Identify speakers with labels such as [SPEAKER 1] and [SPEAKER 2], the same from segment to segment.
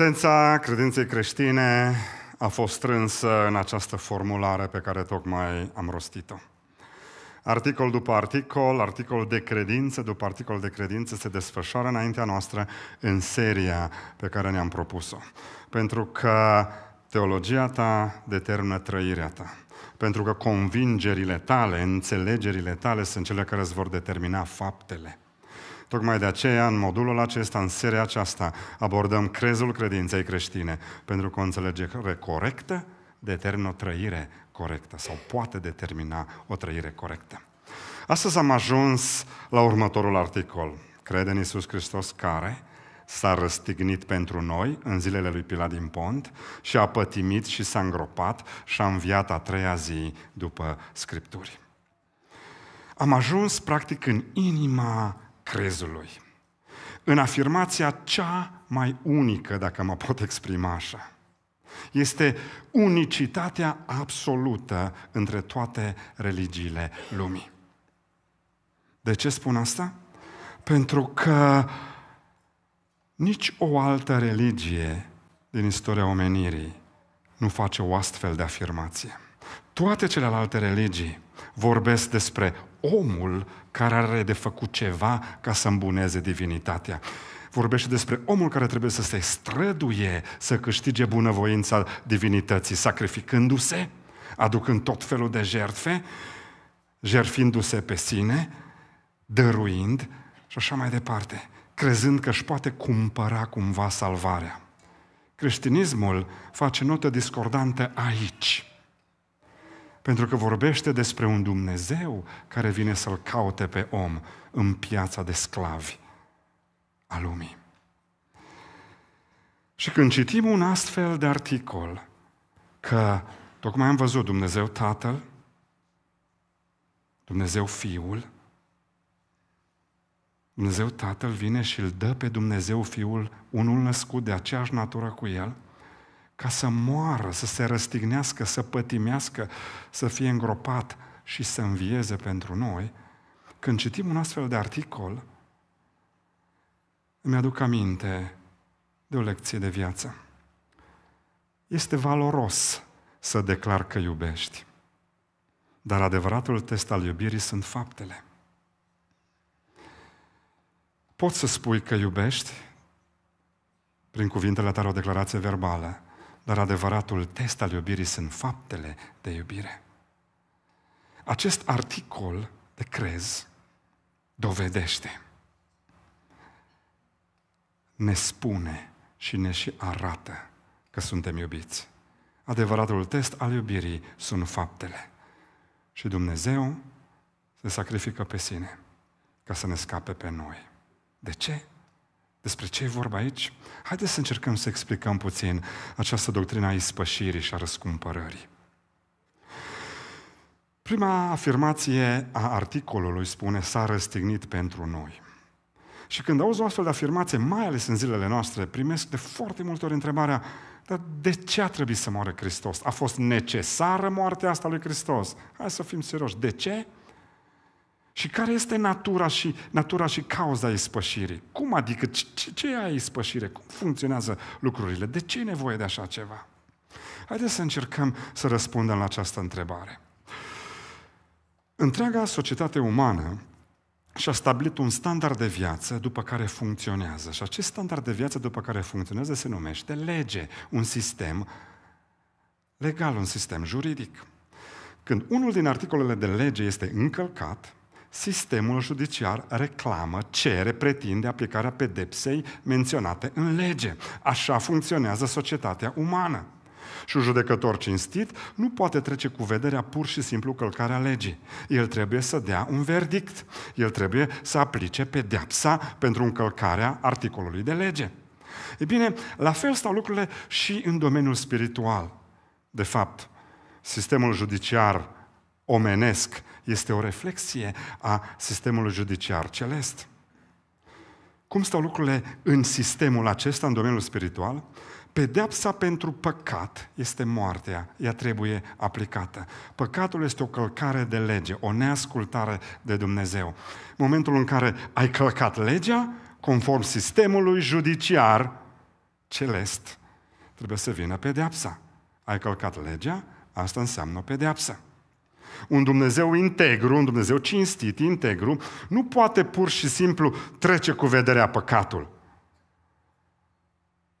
[SPEAKER 1] Esența credinței creștine a fost strânsă în această formulare pe care tocmai am rostit-o. Articol după articol, articol de credință după articol de credință se desfășoară înaintea noastră în seria pe care ne-am propus-o. Pentru că teologia ta determină trăirea ta. Pentru că convingerile tale, înțelegerile tale sunt cele care îți vor determina faptele. Tocmai de aceea, în modulul acesta, în seria aceasta, abordăm crezul credinței creștine pentru că o înțelegere corectă determină o trăire corectă sau poate determina o trăire corectă. Astăzi am ajuns la următorul articol. Crede în Iisus Hristos care s-a răstignit pentru noi în zilele lui Pila din Pont și a pătimit și s-a îngropat și a înviat a treia zi după Scripturi. Am ajuns practic în inima crezului. În afirmația cea mai unică, dacă mă pot exprima așa, este unicitatea absolută între toate religiile lumii. De ce spun asta? Pentru că nici o altă religie din istoria omenirii nu face o astfel de afirmație. Toate celelalte religii vorbesc despre omul care are de făcut ceva ca să îmbuneze divinitatea. Vorbește despre omul care trebuie să se străduie să câștige bunăvoința divinității, sacrificându-se, aducând tot felul de jertfe, jertfindu se pe sine, dăruind și așa mai departe, crezând că își poate cumpăra cumva salvarea. Creștinismul face notă discordantă aici. Pentru că vorbește despre un Dumnezeu care vine să-l caute pe om în piața de sclavi a lumii. Și când citim un astfel de articol, că tocmai am văzut Dumnezeu Tatăl, Dumnezeu Fiul, Dumnezeu Tatăl vine și îl dă pe Dumnezeu Fiul, unul născut de aceeași natură cu El, ca să moară, să se răstignească, să pătimească, să fie îngropat și să învieze pentru noi, când citim un astfel de articol, îmi aduc aminte de o lecție de viață. Este valoros să declar că iubești, dar adevăratul test al iubirii sunt faptele. Poți să spui că iubești prin cuvintele tale o declarație verbală, dar adevăratul test al iubirii sunt faptele de iubire. Acest articol de crez dovedește, ne spune și ne și arată că suntem iubiți. Adevăratul test al iubirii sunt faptele. Și Dumnezeu se sacrifică pe sine ca să ne scape pe noi. De ce? Despre ce e vorba aici? Haideți să încercăm să explicăm puțin această doctrină a ispășirii și a răscumpărării. Prima afirmație a articolului spune s-a răstignit pentru noi. Și când auzi o astfel de afirmație, mai ales în zilele noastre, primesc de foarte multe ori întrebarea dar de ce a trebuit să moară Hristos? A fost necesară moartea asta lui Hristos? Hai să fim serioși. De ce? Și care este natura și, natura și cauza ispășirii? Cum adică? Ce, ce e ispășire? Cum funcționează lucrurile? De ce e nevoie de așa ceva? Haideți să încercăm să răspundem la această întrebare. Întreaga societate umană și-a stabilit un standard de viață după care funcționează. Și acest standard de viață după care funcționează se numește lege, un sistem legal, un sistem juridic. Când unul din articolele de lege este încălcat, sistemul judiciar reclamă, cere, pretinde aplicarea pedepsei menționate în lege. Așa funcționează societatea umană. Și un judecător cinstit nu poate trece cu vederea pur și simplu călcarea legii. El trebuie să dea un verdict. El trebuie să aplice pedepsa pentru încălcarea articolului de lege. E bine, la fel stau lucrurile și în domeniul spiritual. De fapt, sistemul judiciar omenesc, este o reflexie a sistemului judiciar celest. Cum stau lucrurile în sistemul acesta, în domeniul spiritual? Pedeapsa pentru păcat este moartea, ea trebuie aplicată. Păcatul este o călcare de lege, o neascultare de Dumnezeu. Momentul în care ai călcat legea, conform sistemului judiciar celest, trebuie să vină pedeapsa. Ai călcat legea, asta înseamnă pedeapsa. Un Dumnezeu integru, un Dumnezeu cinstit, integru, nu poate pur și simplu trece cu vederea păcatul.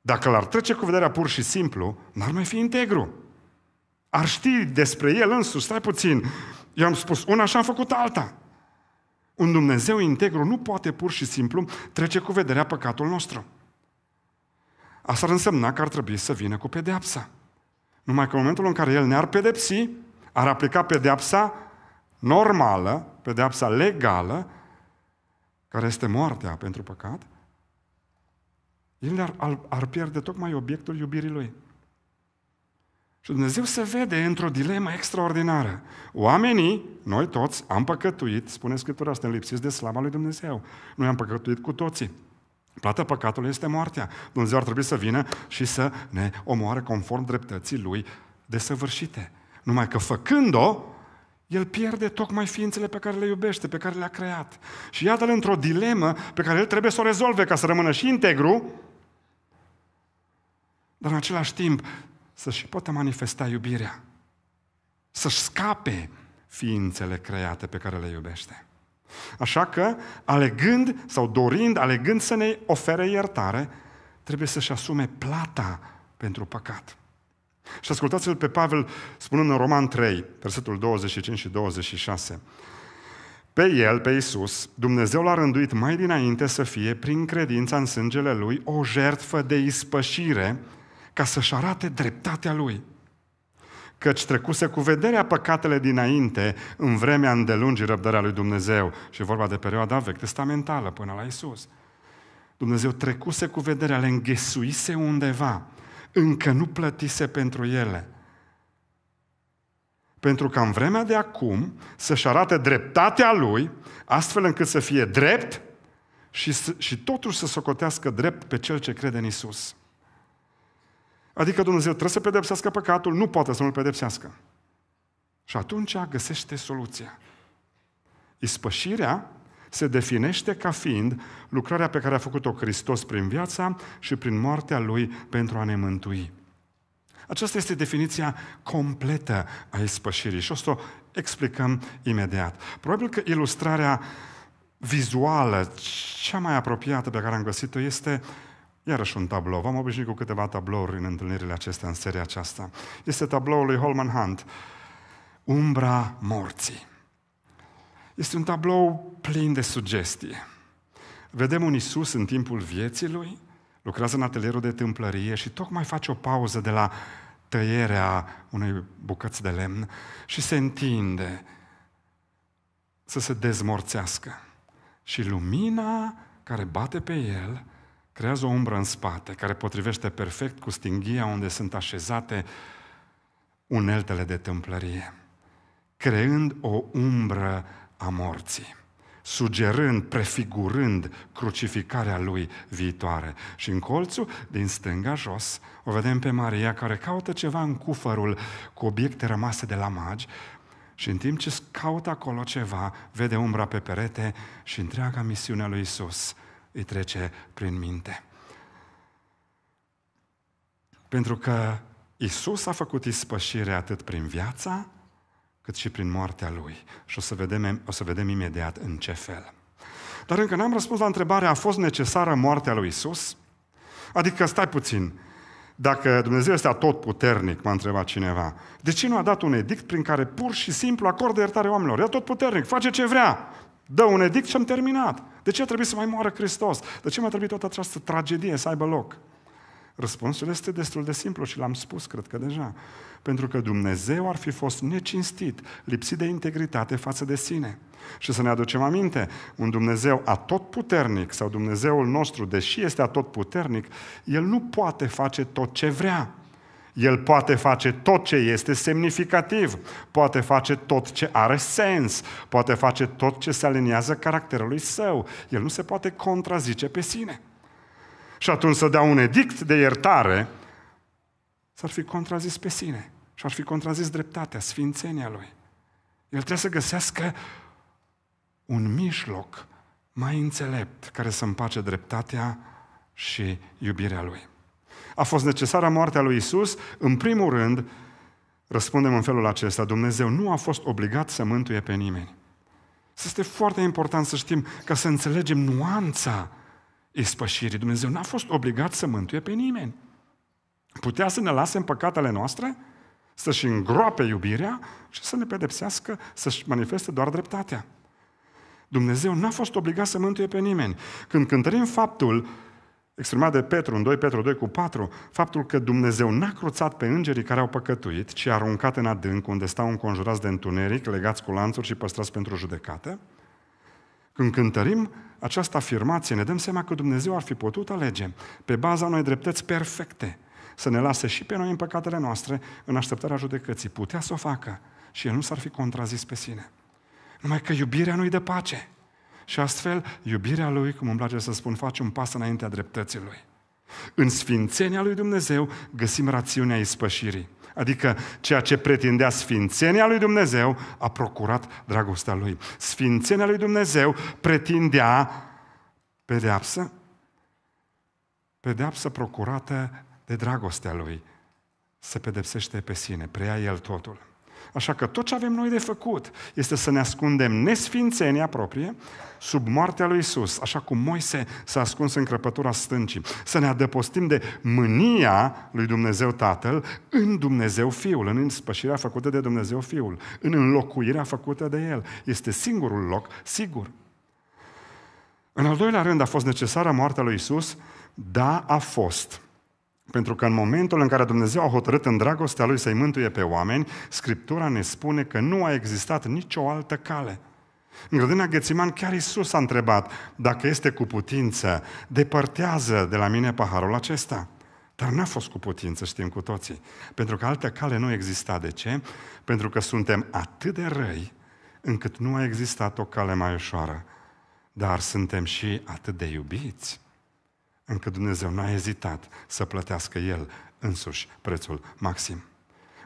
[SPEAKER 1] Dacă l-ar trece cu vederea pur și simplu, n-ar mai fi integru. Ar ști despre el însuși, stai puțin, eu am spus una și am făcut alta. Un Dumnezeu integru nu poate pur și simplu trece cu vederea păcatul nostru. Asta ar însemna că ar trebui să vină cu pedeapsa. Numai că în momentul în care El ne-ar pedepsi, ar aplica pedeapsa normală, pedeapsa legală, care este moartea pentru păcat, el ar, ar pierde tocmai obiectul iubirii lui. Și Dumnezeu se vede într-o dilemă extraordinară. Oamenii, noi toți, am păcătuit, spune Scriptura, suntem lipsiți de slava lui Dumnezeu. Noi am păcătuit cu toții. Plata păcatului este moartea. Dumnezeu ar trebui să vină și să ne omoare conform dreptății lui desăvârșite. Numai că făcând-o, el pierde tocmai ființele pe care le iubește, pe care le-a creat. Și iată-l într-o dilemă pe care el trebuie să o rezolve ca să rămână și integru, dar în același timp să și poată manifesta iubirea, să-și scape ființele create pe care le iubește. Așa că, alegând sau dorind, alegând să ne ofere iertare, trebuie să-și asume plata pentru păcat. Și ascultați-l pe Pavel spunând în Roman 3, versetul 25 și 26. Pe el, pe Isus, Dumnezeu l-a rânduit mai dinainte să fie, prin credința în sângele lui, o jertfă de ispășire ca să-și arate dreptatea lui. Căci trecuse cu vederea păcatele dinainte în vremea îndelungii răbdarea lui Dumnezeu. Și vorba de perioada vechi testamentală până la Isus. Dumnezeu trecuse cu vederea, le înghesuise undeva încă nu plătise pentru ele. Pentru că în vremea de acum să-și arate dreptatea lui, astfel încât să fie drept și, și totuși să socotească drept pe cel ce crede în Isus. Adică Dumnezeu trebuie să pedepsească păcatul, nu poate să nu-l pedepsească. Și atunci găsește soluția. Ispășirea se definește ca fiind lucrarea pe care a făcut-o Hristos prin viața și prin moartea Lui pentru a ne mântui. Aceasta este definiția completă a ispășirii și o să o explicăm imediat. Probabil că ilustrarea vizuală, cea mai apropiată pe care am găsit-o este iarăși un tablou. V-am obișnuit cu câteva tablouri în întâlnirile acestea, în seria aceasta. Este tabloul lui Holman Hunt, Umbra morții. Este un tablou plin de sugestie. Vedem un Isus în timpul vieții lui, lucrează în atelierul de tâmplărie și tocmai face o pauză de la tăierea unei bucăți de lemn și se întinde să se dezmorțească. Și lumina care bate pe el creează o umbră în spate, care potrivește perfect cu stinghia unde sunt așezate uneltele de tâmplărie, creând o umbră a morții sugerând, prefigurând crucificarea lui viitoare. Și în colțul din stânga jos o vedem pe Maria care caută ceva în cufărul cu obiecte rămase de la magi și în timp ce caută acolo ceva, vede umbra pe perete și întreaga misiune lui Isus îi trece prin minte. Pentru că Isus a făcut ispășire atât prin viața, cât și prin moartea Lui. Și o să vedem, o să vedem imediat în ce fel. Dar încă n-am răspuns la întrebarea, a fost necesară moartea lui Isus? Adică, stai puțin, dacă Dumnezeu este tot puternic, m-a întrebat cineva, de ce nu a dat un edict prin care pur și simplu acordă iertare oamenilor? E tot puternic, face ce vrea, dă un edict și am terminat. De ce a trebuit să mai moară Hristos? De ce mai a trebuit toată această tragedie să aibă loc? Răspunsul este destul de simplu și l-am spus, cred că deja. Pentru că Dumnezeu ar fi fost necinstit, lipsit de integritate față de sine. Și să ne aducem aminte, un Dumnezeu atotputernic sau Dumnezeul nostru, deși este atotputernic, El nu poate face tot ce vrea. El poate face tot ce este semnificativ, poate face tot ce are sens, poate face tot ce se aliniază caracterului său. El nu se poate contrazice pe sine și atunci să dea un edict de iertare, s-ar fi contrazis pe sine și ar fi contrazis dreptatea, sfințenia lui. El trebuie să găsească un mijloc mai înțelept care să împace dreptatea și iubirea lui. A fost necesară moartea lui Isus, în primul rând, răspundem în felul acesta, Dumnezeu nu a fost obligat să mântuie pe nimeni. Este foarte important să știm ca să înțelegem nuanța ispășirii. Dumnezeu n-a fost obligat să mântuie pe nimeni. Putea să ne lase în păcatele noastre, să-și îngroape iubirea și să ne pedepsească, să-și manifeste doar dreptatea. Dumnezeu n-a fost obligat să mântuie pe nimeni. Când cântărim faptul exprimat de Petru în 2 Petru 2 cu 4, faptul că Dumnezeu n-a cruțat pe îngerii care au păcătuit, ci a aruncat în adânc, unde stau înconjurați de întuneric, legați cu lanțuri și păstrați pentru judecată, când cântărim această afirmație, ne dăm seama că Dumnezeu ar fi putut alege, pe baza unei dreptăți perfecte, să ne lase și pe noi în păcatele noastre, în așteptarea judecății. Putea să o facă și el nu s-ar fi contrazis pe sine. Numai că iubirea nu-i de pace. Și astfel, iubirea lui, cum îmi place să spun, face un pas înaintea dreptății lui. În sfințenia lui Dumnezeu găsim rațiunea ispășirii. Adică ceea ce pretindea sfințenia lui Dumnezeu a procurat dragostea lui. Sfințenia lui Dumnezeu pretindea pedeapsă, pedeapsă procurată de dragostea lui. Se pedepsește pe sine, preia el totul. Așa că tot ce avem noi de făcut este să ne ascundem nesfințenia proprie sub moartea lui Isus, așa cum Moise s-a ascuns în crăpătura stâncii. Să ne adăpostim de mânia lui Dumnezeu Tatăl în Dumnezeu Fiul, în înspășirea făcută de Dumnezeu Fiul, în înlocuirea făcută de El. Este singurul loc sigur. În al doilea rând a fost necesară moartea lui Isus? Da, a fost. Pentru că în momentul în care Dumnezeu a hotărât în dragostea Lui să-i mântuie pe oameni, Scriptura ne spune că nu a existat nicio altă cale. În grădina Ghețiman chiar Isus a întrebat, dacă este cu putință, depărtează de la mine paharul acesta. Dar n-a fost cu putință, știm cu toții. Pentru că altă cale nu exista. De ce? Pentru că suntem atât de răi, încât nu a existat o cale mai ușoară. Dar suntem și atât de iubiți, încă Dumnezeu n-a ezitat să plătească El însuși prețul maxim.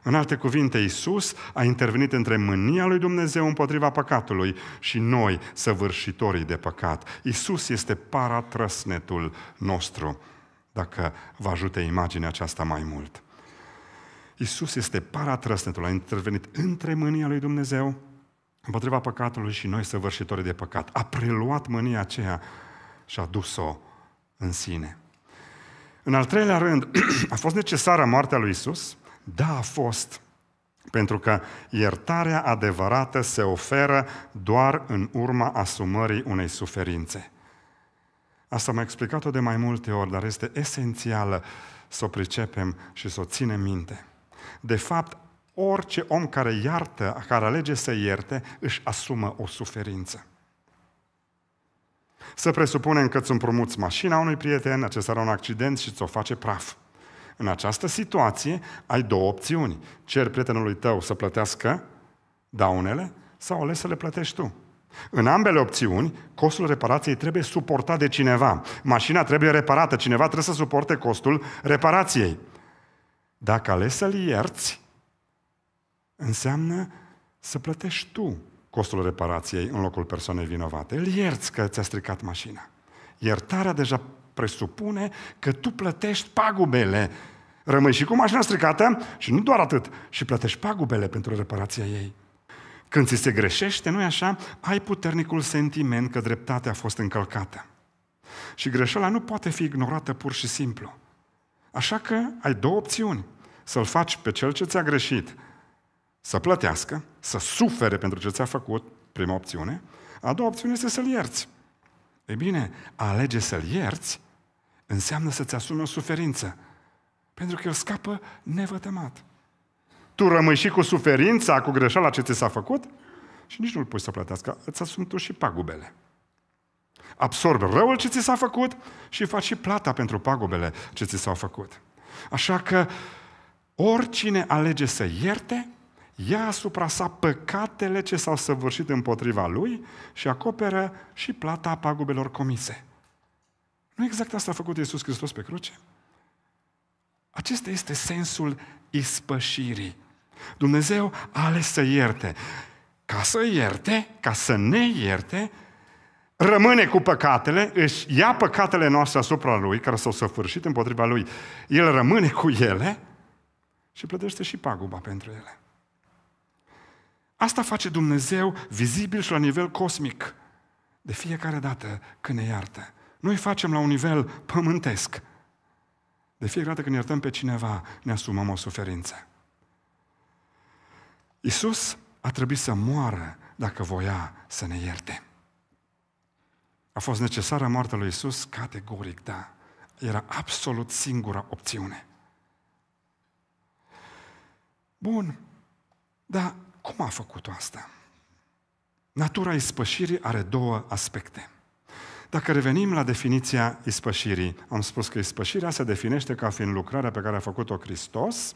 [SPEAKER 1] În alte cuvinte, Isus a intervenit între mânia lui Dumnezeu împotriva păcatului și noi, săvârșitorii de păcat. Isus este paratrăsnetul nostru, dacă vă ajute imaginea aceasta mai mult. Isus este paratrăsnetul, a intervenit între mânia lui Dumnezeu împotriva păcatului și noi, săvârșitorii de păcat. A preluat mânia aceea și a dus-o în sine. În al treilea rând, a fost necesară moartea lui Isus? Da, a fost. Pentru că iertarea adevărată se oferă doar în urma asumării unei suferințe. Asta m-a explicat-o de mai multe ori, dar este esențială să o pricepem și să o ținem minte. De fapt, orice om care iartă, care alege să ierte, își asumă o suferință. Să presupunem că îți împrumuți mașina unui prieten, acesta are un accident și ți-o face praf. În această situație ai două opțiuni. Cer prietenului tău să plătească daunele sau ales să le plătești tu. În ambele opțiuni, costul reparației trebuie suportat de cineva. Mașina trebuie reparată, cineva trebuie să suporte costul reparației. Dacă ales să-l ierți, înseamnă să plătești tu costul reparației în locul persoanei vinovate. Îl ierți că ți-a stricat mașina. Iertarea deja presupune că tu plătești pagubele. Rămâi și cu mașina stricată și nu doar atât, și plătești pagubele pentru reparația ei. Când ți se greșește, nu-i așa? Ai puternicul sentiment că dreptatea a fost încălcată. Și greșeala nu poate fi ignorată pur și simplu. Așa că ai două opțiuni. Să-l faci pe cel ce ți-a greșit să plătească, să sufere pentru ce ți-a făcut, prima opțiune. A doua opțiune este să-l ierți. Ei bine, a alege să-l ierți înseamnă să-ți asumi o suferință. Pentru că el scapă nevătămat. Tu rămâi și cu suferința, cu greșeala ce ți s-a făcut și nici nu-l poți să plătească. Îți asumi tu și pagubele. Absorbi răul ce ți s-a făcut și faci și plata pentru pagubele ce ți s-au făcut. Așa că oricine alege să ierte, ia asupra sa păcatele ce s-au săvârșit împotriva lui și acoperă și plata pagubelor comise. Nu exact asta a făcut Iisus Hristos pe cruce? Acesta este sensul ispășirii. Dumnezeu a ales să ierte. Ca să ierte, ca să ne ierte, rămâne cu păcatele, își ia păcatele noastre asupra lui, care s-au săfârșit împotriva lui, el rămâne cu ele și plătește și paguba pentru ele. Asta face Dumnezeu vizibil și la nivel cosmic. De fiecare dată când ne iartă. Noi facem la un nivel pământesc. De fiecare dată când iertăm pe cineva, ne asumăm o suferință. Isus a trebuit să moară dacă voia să ne ierte. A fost necesară moartea lui Isus? Categoric, da. Era absolut singura opțiune. Bun, dar cum a făcut asta? Natura ispășirii are două aspecte. Dacă revenim la definiția ispășirii, am spus că ispășirea se definește ca fiind lucrarea pe care a făcut-o Hristos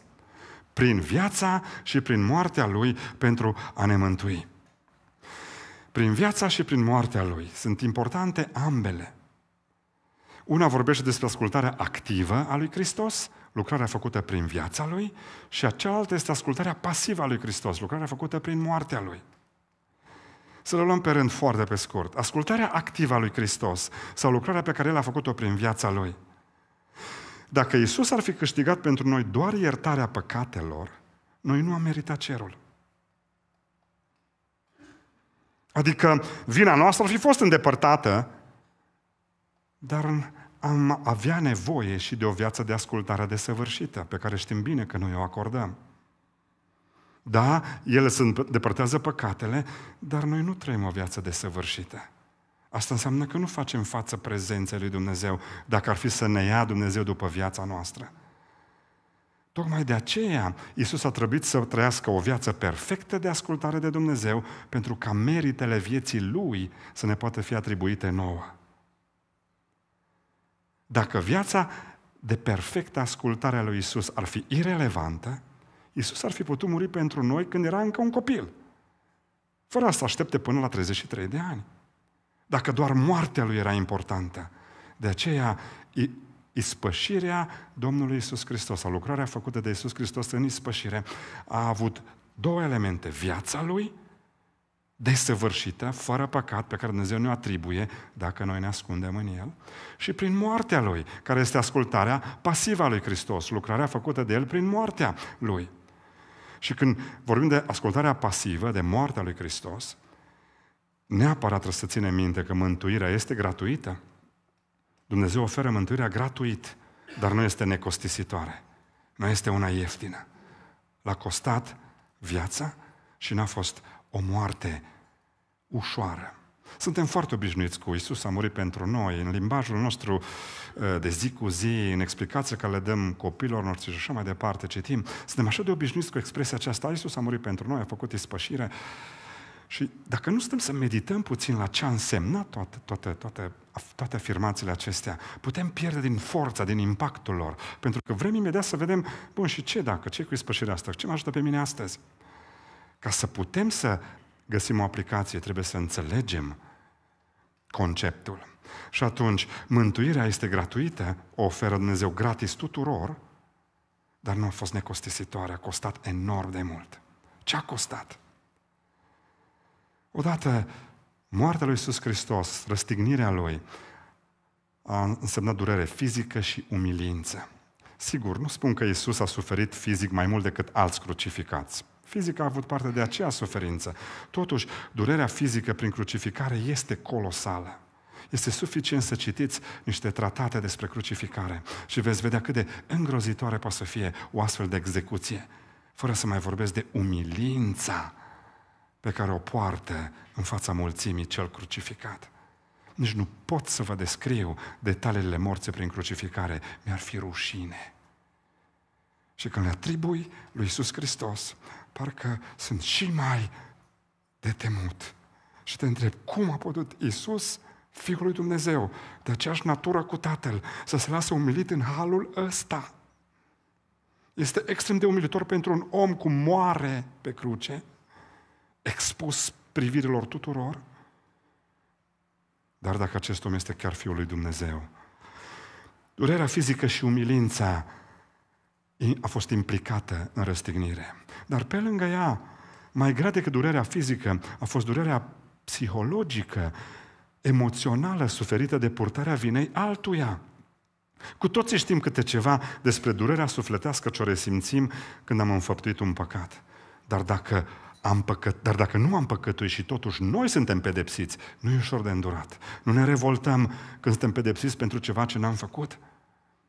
[SPEAKER 1] prin viața și prin moartea Lui pentru a ne mântui. Prin viața și prin moartea Lui sunt importante ambele. Una vorbește despre ascultarea activă a lui Hristos lucrarea făcută prin viața lui și a cealaltă este ascultarea pasivă a lui Hristos, lucrarea făcută prin moartea lui. Să le luăm pe rând foarte pe scurt. Ascultarea activă a lui Hristos sau lucrarea pe care el a făcut-o prin viața lui. Dacă Isus ar fi câștigat pentru noi doar iertarea păcatelor, noi nu am meritat cerul. Adică vina noastră ar fi fost îndepărtată, dar am avea nevoie și de o viață de ascultare desăvârșită, pe care știm bine că noi o acordăm. Da, ele se depărtează păcatele, dar noi nu trăim o viață desăvârșită. Asta înseamnă că nu facem față prezenței lui Dumnezeu, dacă ar fi să ne ia Dumnezeu după viața noastră. Tocmai de aceea isus a trebuit să trăiască o viață perfectă de ascultare de Dumnezeu pentru ca meritele vieții Lui să ne poată fi atribuite nouă. Dacă viața de perfectă ascultare a lui Isus ar fi irelevantă, Isus ar fi putut muri pentru noi când era încă un copil. Fără să aștepte până la 33 de ani. Dacă doar moartea lui era importantă. De aceea, ispășirea Domnului Isus Hristos, a lucrarea făcută de Isus Hristos în ispășire, a avut două elemente, viața lui desăvârșită, fără păcat, pe care Dumnezeu ne o atribuie dacă noi ne ascundem în El, și prin moartea Lui, care este ascultarea pasivă a Lui Hristos, lucrarea făcută de El prin moartea Lui. Și când vorbim de ascultarea pasivă, de moartea Lui Hristos, neapărat trebuie să ținem minte că mântuirea este gratuită. Dumnezeu oferă mântuirea gratuit, dar nu este necostisitoare. Nu este una ieftină. L-a costat viața și n-a fost o moarte ușoară. Suntem foarte obișnuiți cu Isus a murit pentru noi, în limbajul nostru uh, de zi cu zi, în explicația care le dăm copilor noștri și așa mai departe, citim, suntem așa de obișnuiți cu expresia aceasta, Isus a murit pentru noi, a făcut ispășire. Și dacă nu stăm să medităm puțin la ce a însemnat toate, toate, toate, toate afirmațiile acestea, putem pierde din forța, din impactul lor. Pentru că vrem imediat să vedem, bun, și ce dacă, ce cu ispășirea asta, ce mă ajută pe mine astăzi? Ca să putem să găsim o aplicație, trebuie să înțelegem conceptul. Și atunci, mântuirea este gratuită, o oferă Dumnezeu gratis tuturor, dar nu a fost necostisitoare, a costat enorm de mult. Ce a costat? Odată, moartea lui Iisus Hristos, răstignirea Lui, a însemnat durere fizică și umilință. Sigur, nu spun că Iisus a suferit fizic mai mult decât alți crucificați. Fizica a avut parte de aceea suferință. Totuși, durerea fizică prin crucificare este colosală. Este suficient să citiți niște tratate despre crucificare și veți vedea cât de îngrozitoare poate să fie o astfel de execuție, fără să mai vorbesc de umilința pe care o poartă în fața mulțimii cel crucificat. Nici nu pot să vă descriu detaliile morții prin crucificare, mi-ar fi rușine. Și când le atribui lui Iisus Hristos, parcă sunt și mai de temut. Și te întreb, cum a putut Isus, Fiul lui Dumnezeu, de aceeași natură cu Tatăl, să se lasă umilit în halul ăsta? Este extrem de umilitor pentru un om cum moare pe cruce, expus privirilor tuturor, dar dacă acest om este chiar Fiul lui Dumnezeu. Durerea fizică și umilința a fost implicată în răstignire. Dar pe lângă ea, mai grea decât durerea fizică, a fost durerea psihologică, emoțională, suferită de purtarea vinei altuia. Cu toții știm câte ceva despre durerea sufletească ce o resimțim când am înfăptuit un păcat. Dar dacă am păcăt, dar dacă nu am păcătuit și totuși noi suntem pedepsiți, nu e ușor de îndurat. Nu ne revoltăm când suntem pedepsiți pentru ceva ce n-am făcut.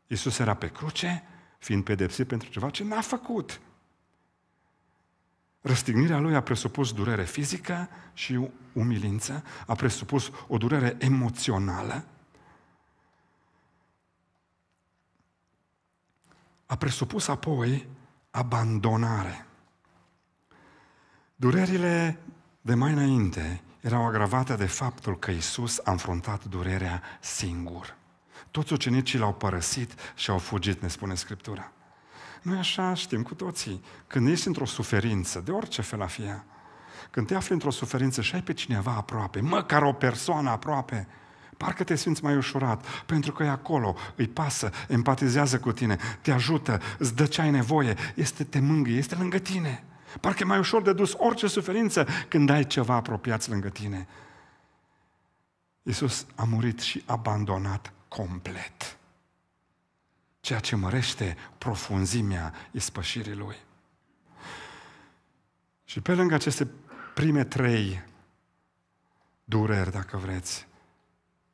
[SPEAKER 1] Iisus era pe cruce, fiind pedepsit pentru ceva ce n-a făcut. Răstignirea lui a presupus durere fizică și umilință, a presupus o durere emoțională, a presupus apoi abandonare. Durerile de mai înainte erau agravate de faptul că Isus a înfruntat durerea singur. Toți ucenicii l-au părăsit și au fugit, ne spune Scriptura. Noi așa știm cu toții. Când ești într-o suferință, de orice fel a fi ea, când te afli într-o suferință și ai pe cineva aproape, măcar o persoană aproape, parcă te simți mai ușurat, pentru că e acolo, îi pasă, empatizează cu tine, te ajută, îți dă ce ai nevoie, este te mângâie, este lângă tine. Parcă e mai ușor de dus orice suferință când ai ceva apropiat lângă tine. Iisus a murit și abandonat complet ceea ce mărește profunzimea ispășirii Lui. Și pe lângă aceste prime trei dureri, dacă vreți,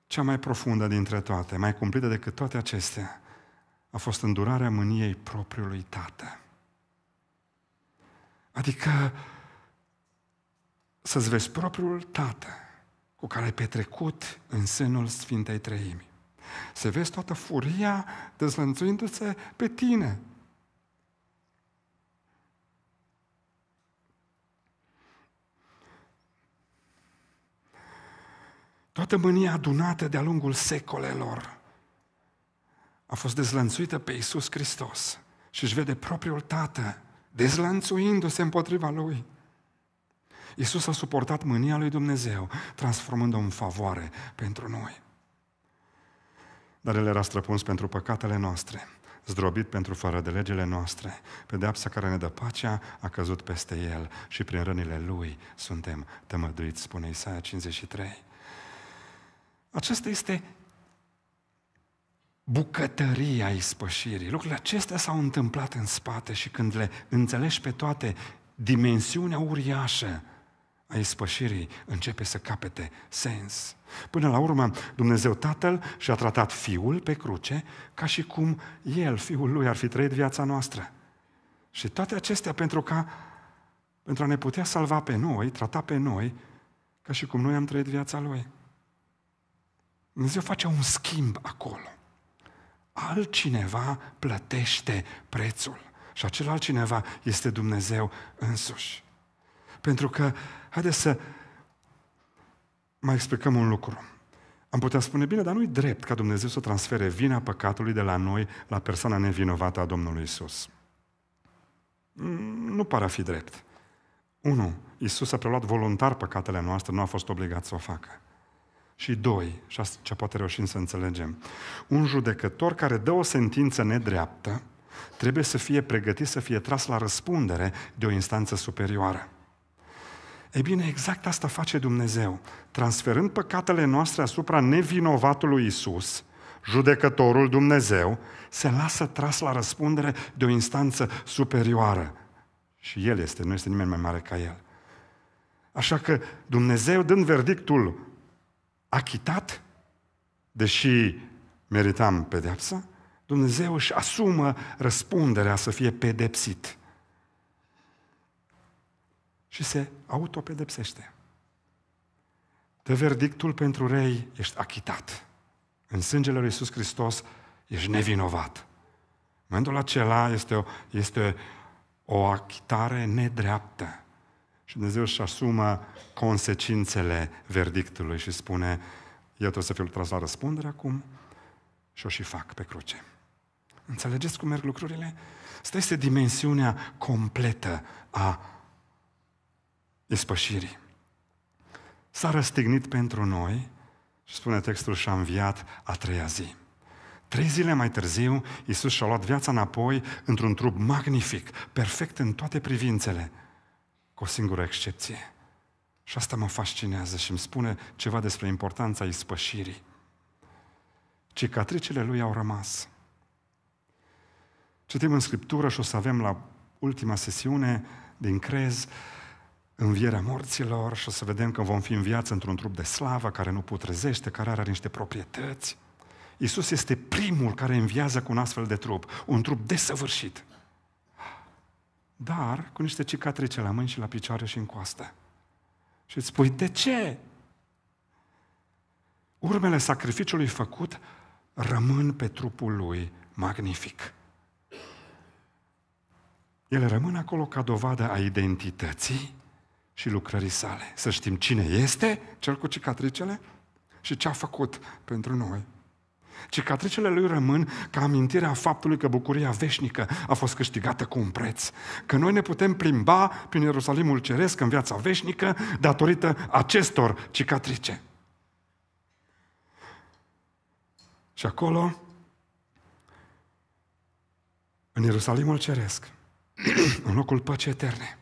[SPEAKER 1] cea mai profundă dintre toate, mai cumplită decât toate acestea, a fost îndurarea mâniei propriului tată. Adică să-ți vezi propriul tată cu care ai petrecut în sânul Sfintei Treimi. Se vezi toată furia dezlănțuindu-se pe tine. Toată mânia adunată de-a lungul secolelor a fost dezlănțuită pe Iisus Hristos și își vede propriul Tată dezlănțuindu-se împotriva Lui. Iisus a suportat mânia lui Dumnezeu, transformând-o în favoare pentru noi. Dar el era străpuns pentru păcatele noastre, zdrobit pentru fără de legile noastre. Pedeapsa care ne dă pacea a căzut peste el și prin rănile lui suntem tămăduiți, spune Isaia 53. Acesta este bucătăria ispășirii. Lucrurile acestea s-au întâmplat în spate și când le înțelegi pe toate, dimensiunea uriașă a ispășirii începe să capete sens. Până la urmă, Dumnezeu Tatăl și-a tratat Fiul pe cruce ca și cum El, Fiul Lui, ar fi trăit viața noastră. Și toate acestea pentru ca pentru a ne putea salva pe noi, trata pe noi, ca și cum noi am trăit viața Lui. Dumnezeu face un schimb acolo. Altcineva plătește prețul și acel altcineva este Dumnezeu însuși. Pentru că, haideți să mai explicăm un lucru. Am putea spune, bine, dar nu-i drept ca Dumnezeu să transfere vina păcatului de la noi la persoana nevinovată a Domnului Isus. Mm, nu pare a fi drept. Unu, Isus a preluat voluntar păcatele noastre, nu a fost obligat să o facă. Și doi, și asta ce poate reușim să înțelegem, un judecător care dă o sentință nedreaptă trebuie să fie pregătit să fie tras la răspundere de o instanță superioară. Ei bine, exact asta face Dumnezeu, transferând păcatele noastre asupra nevinovatului Isus, judecătorul Dumnezeu, se lasă tras la răspundere de o instanță superioară. Și El este, nu este nimeni mai mare ca El. Așa că Dumnezeu, dând verdictul achitat, deși meritam pedepsa, Dumnezeu își asumă răspunderea să fie pedepsit și se autopedepsește. De verdictul pentru rei, ești achitat. În sângele lui Iisus Hristos ești nevinovat. Momentul acela este o, este o achitare nedreaptă. Și Dumnezeu își asumă consecințele verdictului și spune, eu trebuie să fiu tras la răspundere acum și o și fac pe cruce. Înțelegeți cum merg lucrurile? Asta este dimensiunea completă a ispășirii. S-a răstignit pentru noi și spune textul și a înviat a treia zi. Trei zile mai târziu, Iisus și-a luat viața înapoi într-un trup magnific, perfect în toate privințele, cu o singură excepție. Și asta mă fascinează și îmi spune ceva despre importanța ispășirii. Cicatricele lui au rămas. Citim în Scriptură și o să avem la ultima sesiune din Crez învierea morților și o să vedem că vom fi în viață într-un trup de slavă care nu putrezește, care are niște proprietăți. Iisus este primul care înviază cu un astfel de trup, un trup desăvârșit. Dar cu niște cicatrice la mâini și la picioare și în coastă. Și îți spui, de ce? Urmele sacrificiului făcut rămân pe trupul lui magnific. Ele rămân acolo ca dovadă a identității și lucrării sale. Să știm cine este cel cu cicatricele și ce a făcut pentru noi. Cicatricele lui rămân ca amintirea faptului că bucuria veșnică a fost câștigată cu un preț. Că noi ne putem plimba prin Ierusalimul Ceresc în viața veșnică datorită acestor cicatrice. Și acolo, în Ierusalimul Ceresc, în locul păcii eterne,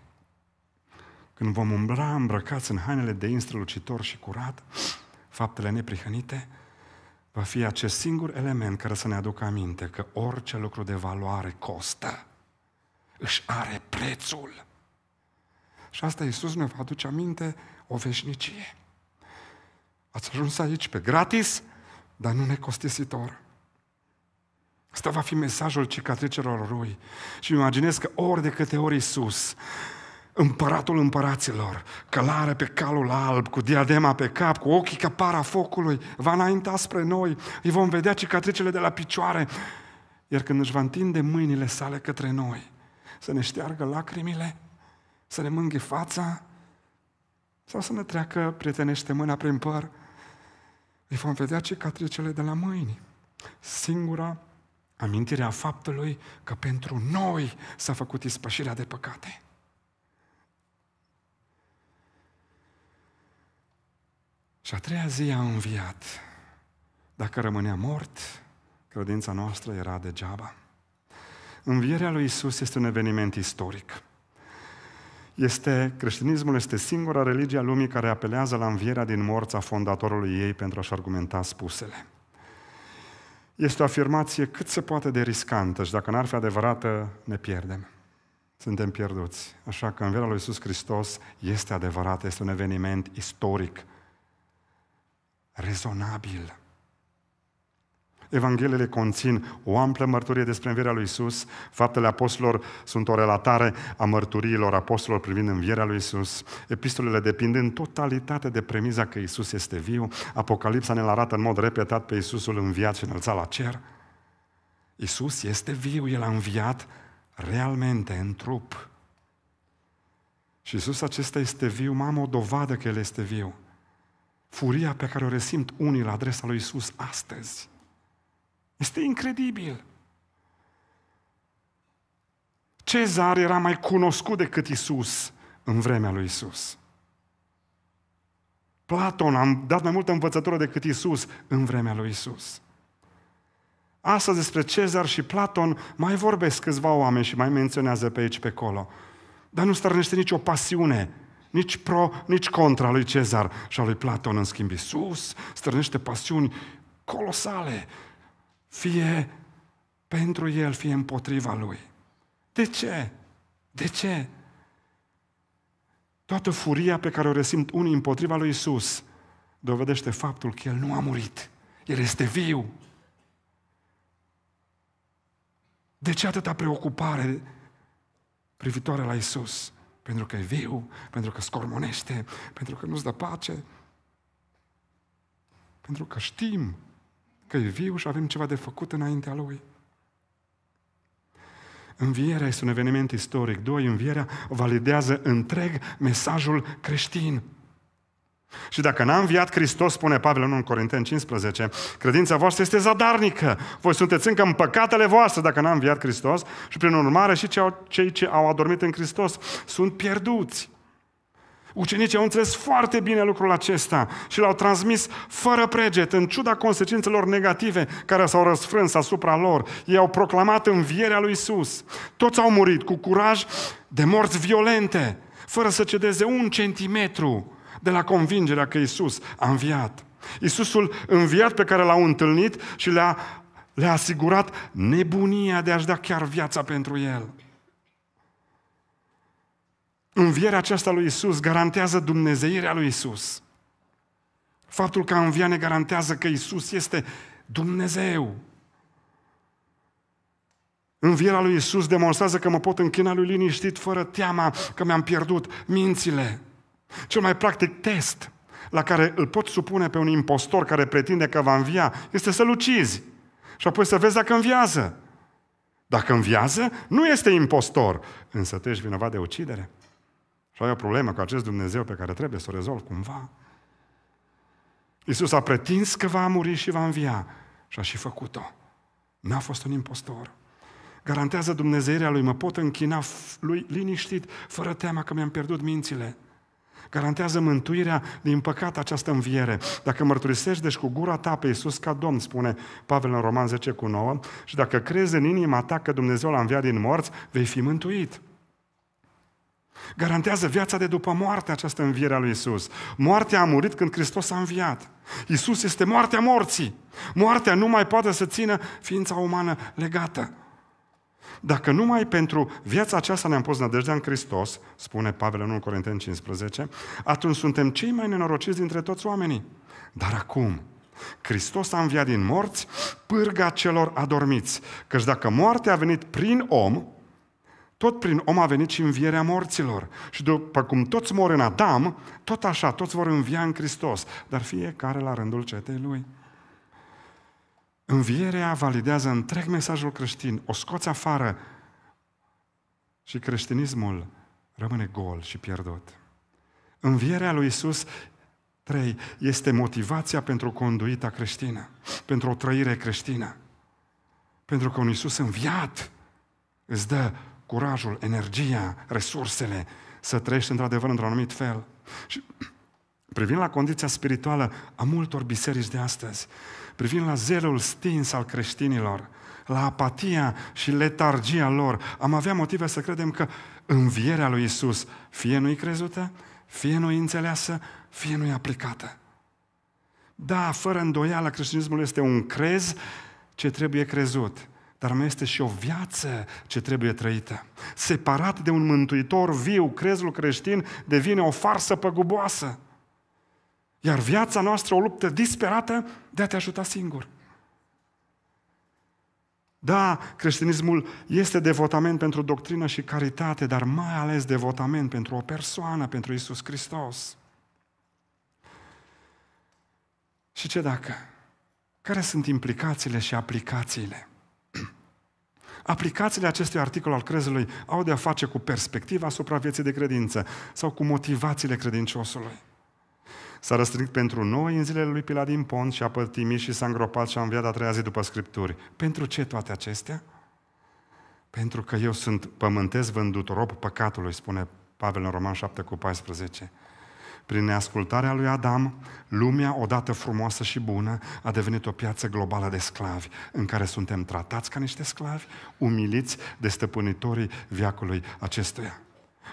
[SPEAKER 1] când vom umbra îmbrăcați în hainele de instrălucitor și curat, faptele neprihănite, va fi acest singur element care să ne aducă aminte că orice lucru de valoare costă, își are prețul. Și asta Iisus ne va aduce aminte o veșnicie. Ați ajuns aici pe gratis, dar nu necostisitor. Asta va fi mesajul cicatricelor lui. Și imaginez că ori de câte ori Iisus împăratul împăraților, călare pe calul alb, cu diadema pe cap, cu ochii ca para focului, va înainta spre noi, îi vom vedea cicatricele de la picioare, iar când își va întinde mâinile sale către noi, să ne șteargă lacrimile, să ne mânghe fața, sau să ne treacă prietenește mâna prin păr, îi vom vedea cicatricele de la mâini. Singura amintire a faptului că pentru noi s-a făcut ispășirea de păcate. Și a treia zi a înviat. Dacă rămânea mort, credința noastră era degeaba. Învierea lui Isus este un eveniment istoric. Este, creștinismul este singura religie a lumii care apelează la învierea din morți a fondatorului ei pentru a-și argumenta spusele. Este o afirmație cât se poate de riscantă și dacă n-ar fi adevărată, ne pierdem. Suntem pierduți. Așa că învierea lui Iisus Hristos este adevărată, este un eveniment istoric rezonabil. Evanghelele conțin o amplă mărturie despre învierea lui Isus. Faptele apostolilor sunt o relatare a mărturiilor apostolilor privind învierea lui Isus. Epistolele depind în totalitate de premiza că Isus este viu. Apocalipsa ne arată în mod repetat pe Isusul înviat și înălțat la cer. Isus este viu, El a înviat realmente în trup. Și Isus acesta este viu, mamă, o dovadă că El este viu furia pe care o resimt unii la adresa lui Isus astăzi. Este incredibil. Cezar era mai cunoscut decât Isus în vremea lui Isus. Platon a dat mai multă învățătură decât Isus în vremea lui Isus. Astăzi despre Cezar și Platon mai vorbesc câțiva oameni și mai menționează pe aici, pe acolo. Dar nu stărnește nicio pasiune nici pro, nici contra lui Cezar și a lui Platon. În schimb, Iisus strânește pasiuni colosale, fie pentru el, fie împotriva lui. De ce? De ce? Toată furia pe care o resimt unii împotriva lui Isus dovedește faptul că El nu a murit. El este viu. De ce atâta preocupare privitoare la Isus? pentru că e viu, pentru că scormonește, pentru că nu-ți dă pace. Pentru că știm că e viu și avem ceva de făcut înaintea Lui. Învierea este un eveniment istoric. Doi, învierea validează întreg mesajul creștin. Și dacă n-a înviat Hristos, spune Pavel în 1 Corinteni 15, credința voastră este zadarnică. Voi sunteți încă în păcatele voastre dacă n-a înviat Hristos și prin urmare și cei ce au adormit în Hristos sunt pierduți. Ucenicii au înțeles foarte bine lucrul acesta și l-au transmis fără preget, în ciuda consecințelor negative care s-au răsfrâns asupra lor. Ei au proclamat învierea lui Isus. Toți au murit cu curaj de morți violente, fără să cedeze un centimetru de la convingerea că Isus a înviat. Isusul, înviat pe care l-au întâlnit și le-a, le-a asigurat nebunia de a-și da chiar viața pentru el. Învierea aceasta lui Isus garantează dumnezeirea lui Isus. Faptul că a înviat ne garantează că Isus este Dumnezeu. Învierea lui Isus demonstrează că mă pot închina lui liniștit fără teama că mi-am pierdut mințile. Cel mai practic test la care îl poți supune pe un impostor care pretinde că va învia este să-l ucizi și apoi să vezi dacă înviază. Dacă înviază, nu este impostor, însă tu ești vinovat de ucidere. Și ai o problemă cu acest Dumnezeu pe care trebuie să o rezolvi cumva. Iisus a pretins că va muri și va învia și a și făcut-o. N-a fost un impostor. Garantează Dumnezeirea lui, mă pot închina lui liniștit, fără teama că mi-am pierdut mințile garantează mântuirea din păcat această înviere. Dacă mărturisești deci cu gura ta pe Iisus ca Domn, spune Pavel în Roman 10 cu 9, și dacă crezi în inima ta că Dumnezeu l-a înviat din morți, vei fi mântuit. Garantează viața de după moarte această înviere a lui Isus. Moartea a murit când Hristos a înviat. Isus este moartea morții. Moartea nu mai poate să țină ființa umană legată. Dacă numai pentru viața aceasta ne-am pus nădejdea în Hristos, spune Pavel în 1 Corinteni 15, atunci suntem cei mai nenorociți dintre toți oamenii. Dar acum, Hristos a înviat din morți pârga celor adormiți, căci dacă moartea a venit prin om, tot prin om a venit și învierea morților. Și după cum toți mor în Adam, tot așa, toți vor învia în Hristos, dar fiecare la rândul cetei lui. Învierea validează întreg mesajul creștin, o scoți afară și creștinismul rămâne gol și pierdut. Învierea lui Isus 3. Este motivația pentru conduita creștină, pentru o trăire creștină. Pentru că un Isus înviat îți dă curajul, energia, resursele să trăiești într-adevăr într-un anumit fel. Și privind la condiția spirituală a multor biserici de astăzi, privind la zelul stins al creștinilor, la apatia și letargia lor, am avea motive să credem că învierea lui Isus fie nu-i crezută, fie nu-i înțeleasă, fie nu-i aplicată. Da, fără îndoială, creștinismul este un crez ce trebuie crezut, dar mai este și o viață ce trebuie trăită. Separat de un mântuitor viu, crezul creștin devine o farsă păguboasă. Iar viața noastră o luptă disperată de a te ajuta singur. Da, creștinismul este devotament pentru doctrină și caritate, dar mai ales devotament pentru o persoană, pentru Isus Hristos. Și ce dacă? Care sunt implicațiile și aplicațiile? Aplicațiile acestui articol al crezului au de a face cu perspectiva asupra vieții de credință sau cu motivațiile credinciosului. S-a răstrignit pentru noi în zilele lui Pila din Pont și a pătimit și s-a îngropat și a înviat a treia zi după Scripturi. Pentru ce toate acestea? Pentru că eu sunt pământesc vândut rob păcatului, spune Pavel în Roman 7 cu 14. Prin neascultarea lui Adam, lumea, odată frumoasă și bună, a devenit o piață globală de sclavi, în care suntem tratați ca niște sclavi, umiliți de stăpânitorii viacului acestuia.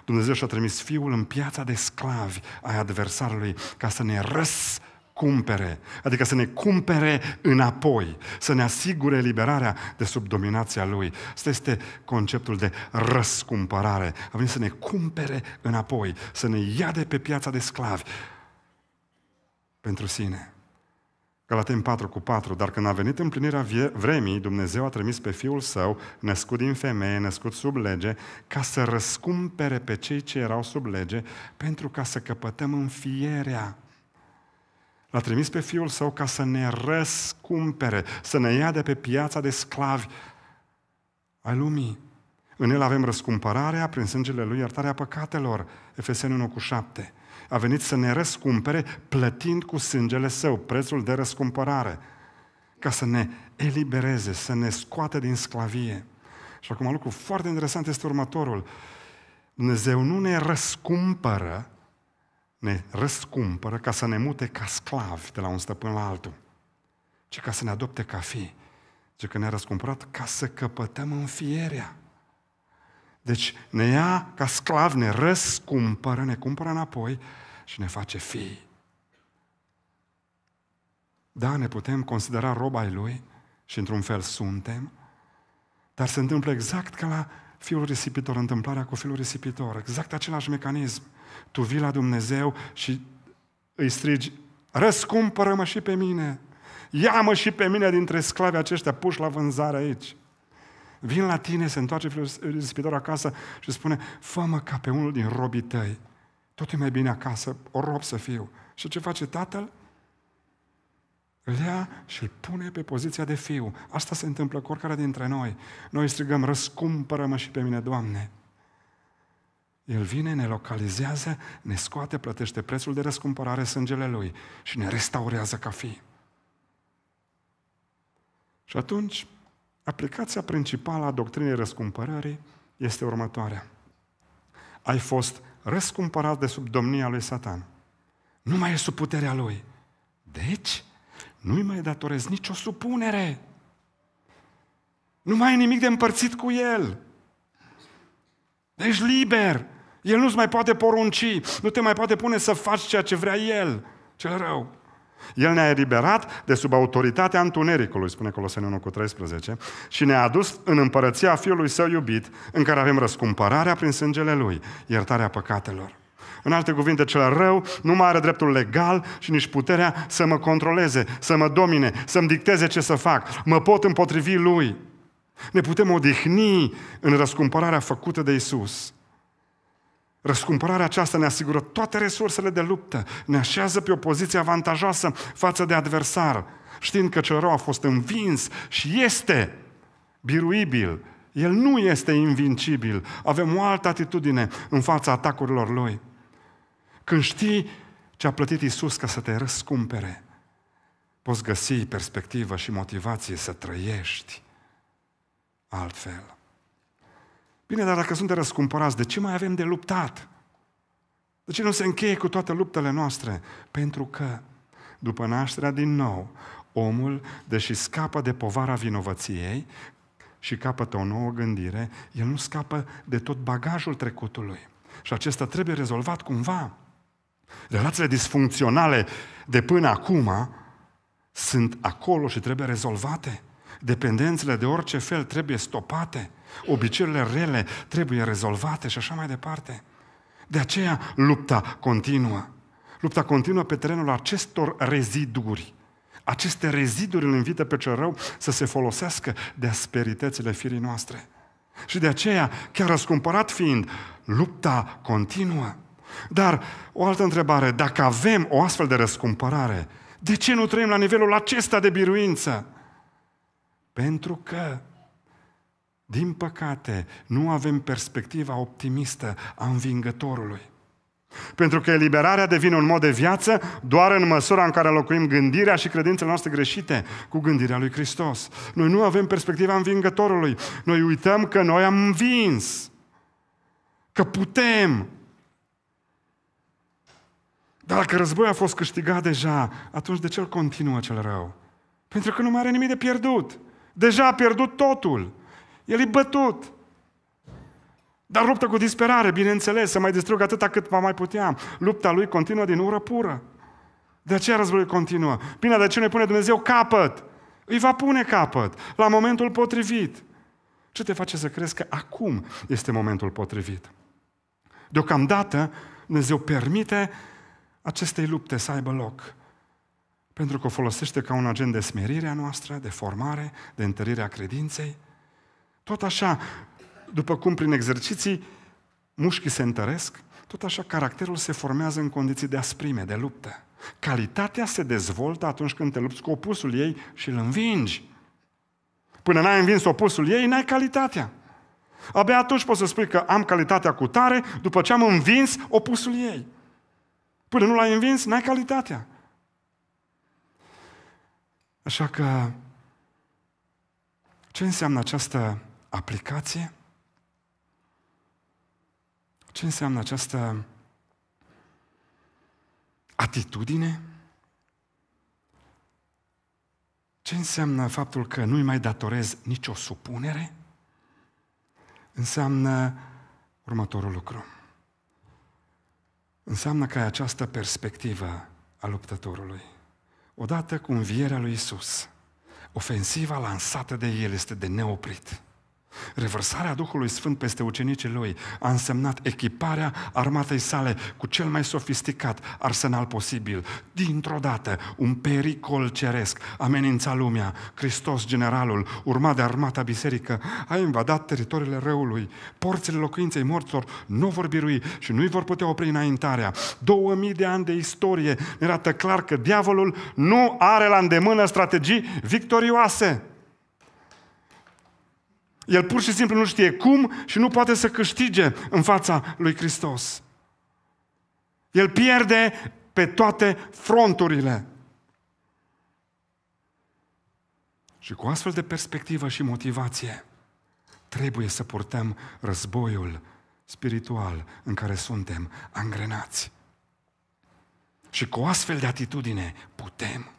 [SPEAKER 1] Dumnezeu și-a trimis Fiul în piața de sclavi ai adversarului ca să ne răs cumpere, adică să ne cumpere înapoi, să ne asigure eliberarea de sub dominația lui. Asta este conceptul de răscumpărare. A venit să ne cumpere înapoi, să ne ia de pe piața de sclavi pentru sine. Galaten 4 cu 4, dar când a venit împlinirea vremii, Dumnezeu a trimis pe Fiul Său, născut din femeie, născut sub lege, ca să răscumpere pe cei ce erau sub lege, pentru ca să căpătăm fierea. L-a trimis pe Fiul Său ca să ne răscumpere, să ne ia de pe piața de sclavi ai lumii. În El avem răscumpărarea, prin sângele Lui iertarea păcatelor, Efeseni 1 cu 7. A venit să ne răscumpere plătind cu sângele său prețul de răscumpărare, ca să ne elibereze, să ne scoate din sclavie. Și acum lucru foarte interesant este următorul. Dumnezeu nu ne răscumpără, ne răscumpără ca să ne mute ca sclavi de la un stăpân la altul, ci ca să ne adopte ca fi, ci că ne-a răscumpărat ca să căpătăm fierea. Deci ne ia ca sclav, ne răscumpără, ne cumpără înapoi și ne face fii. Da, ne putem considera roba Lui și într-un fel suntem, dar se întâmplă exact ca la fiul risipitor, întâmplarea cu fiul risipitor, exact același mecanism. Tu vii la Dumnezeu și îi strigi, răscumpără-mă și pe mine, ia-mă și pe mine dintre sclavii aceștia puși la vânzare aici. Vin la tine, se întoarce risipitor acasă și spune, fă-mă ca pe unul din robii tăi. Tot e mai bine acasă, o rob să fiu. Și ce face tatăl? Îl ia și îl pune pe poziția de fiu. Asta se întâmplă cu oricare dintre noi. Noi strigăm, răscumpără-mă și pe mine, Doamne. El vine, ne localizează, ne scoate, plătește prețul de răscumpărare sângele Lui și ne restaurează ca fi. Și atunci, Aplicația principală a doctrinei răscumpărării este următoarea. Ai fost răscumpărat de sub domnia lui Satan. Nu mai e sub puterea lui. Deci, nu-i mai datorezi nicio supunere. Nu mai e nimic de împărțit cu el. Ești liber. El nu-ți mai poate porunci, nu te mai poate pune să faci ceea ce vrea el, cel rău. El ne-a eliberat de sub autoritatea întunericului, spune Coloseni 1 cu 13, și ne-a adus în împărăția Fiului Său iubit, în care avem răscumpărarea prin sângele Lui, iertarea păcatelor. În alte cuvinte, cel rău nu mai are dreptul legal și nici puterea să mă controleze, să mă domine, să-mi dicteze ce să fac. Mă pot împotrivi lui. Ne putem odihni în răscumpărarea făcută de Isus. Răscumpărarea aceasta ne asigură toate resursele de luptă, ne așează pe o poziție avantajoasă față de adversar, știind că cel rău a fost învins și este biruibil, el nu este invincibil, avem o altă atitudine în fața atacurilor lui. Când știi ce a plătit Isus ca să te răscumpere, poți găsi perspectivă și motivație să trăiești altfel. Bine, dar dacă suntem răscumpărați, de ce mai avem de luptat? De ce nu se încheie cu toate luptele noastre? Pentru că, după nașterea din nou, omul, deși scapă de povara vinovăției și capătă o nouă gândire, el nu scapă de tot bagajul trecutului. Și acesta trebuie rezolvat cumva. Relațiile disfuncționale de până acum sunt acolo și trebuie rezolvate. Dependențele de orice fel trebuie stopate obiceiurile rele trebuie rezolvate și așa mai departe. De aceea lupta continuă. Lupta continuă pe terenul acestor reziduri. Aceste reziduri îl invită pe cel rău să se folosească de asperitățile firii noastre. Și de aceea, chiar răscumpărat fiind, lupta continuă. Dar o altă întrebare, dacă avem o astfel de răscumpărare, de ce nu trăim la nivelul acesta de biruință? Pentru că din păcate, nu avem perspectiva optimistă a învingătorului. Pentru că eliberarea devine un mod de viață doar în măsura în care locuim gândirea și credințele noastre greșite cu gândirea lui Hristos. Noi nu avem perspectiva învingătorului. Noi uităm că noi am învins. Că putem. Dar dacă războiul a fost câștigat deja, atunci de ce îl continuă cel rău? Pentru că nu mai are nimic de pierdut. Deja a pierdut totul. El e bătut. Dar luptă cu disperare, bineînțeles, să mai distrug atâta cât va mai puteam. Lupta lui continuă din ură pură. De aceea războiul continuă. Bine, de ce ne pune Dumnezeu capăt? Îi va pune capăt la momentul potrivit. Ce te face să crezi că acum este momentul potrivit? Deocamdată, Dumnezeu permite acestei lupte să aibă loc. Pentru că o folosește ca un agent de smerire a noastră, de formare, de întărire a credinței, tot așa, după cum prin exerciții mușchii se întăresc, tot așa caracterul se formează în condiții de asprime, de luptă. Calitatea se dezvoltă atunci când te lupți cu opusul ei și îl învingi. Până n-ai învins opusul ei, n-ai calitatea. Abia atunci poți să spui că am calitatea cu tare după ce am învins opusul ei. Până nu l-ai învins, n-ai calitatea. Așa că, ce înseamnă această aplicație? Ce înseamnă această atitudine? Ce înseamnă faptul că nu-i mai datorez nicio supunere? Înseamnă următorul lucru. Înseamnă că ai această perspectivă a luptătorului. Odată cu învierea lui Isus, ofensiva lansată de el este de neoprit. Revărsarea Duhului Sfânt peste ucenicii lui a însemnat echiparea armatei sale cu cel mai sofisticat arsenal posibil. Dintr-o dată, un pericol ceresc amenința lumea. Hristos, generalul, urmat de armata biserică, a invadat teritoriile răului. Porțile locuinței morților nu vor birui și nu-i vor putea opri înaintarea. 2000 de ani de istorie ne arată clar că diavolul nu are la îndemână strategii victorioase. El pur și simplu nu știe cum și nu poate să câștige în fața lui Hristos. El pierde pe toate fronturile. Și cu astfel de perspectivă și motivație, trebuie să purtăm războiul spiritual în care suntem angrenați. Și cu astfel de atitudine putem.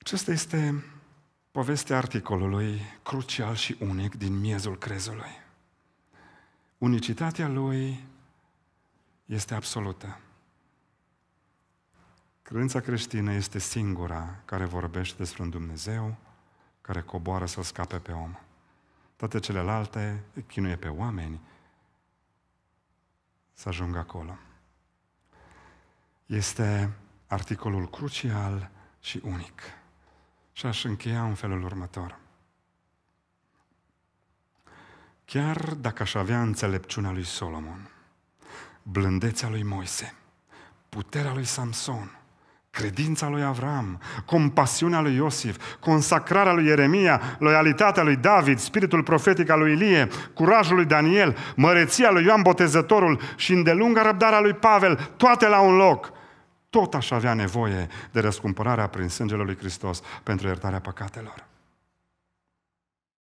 [SPEAKER 1] Acesta este povestea articolului crucial și unic din miezul crezului. Unicitatea lui este absolută. Credința creștină este singura care vorbește despre un Dumnezeu care coboară să scape pe om. Toate celelalte chinuie pe oameni să ajungă acolo. Este articolul crucial și unic. Și aș încheia în felul următor. Chiar dacă aș avea înțelepciunea lui Solomon, blândețea lui Moise, puterea lui Samson, credința lui Avram, compasiunea lui Iosif, consacrarea lui Ieremia, loialitatea lui David, spiritul profetic al lui Ilie, curajul lui Daniel, măreția lui Ioan Botezătorul și îndelunga răbdarea lui Pavel, toate la un loc – tot aș avea nevoie de răscumpărarea prin sângele lui Hristos pentru iertarea păcatelor.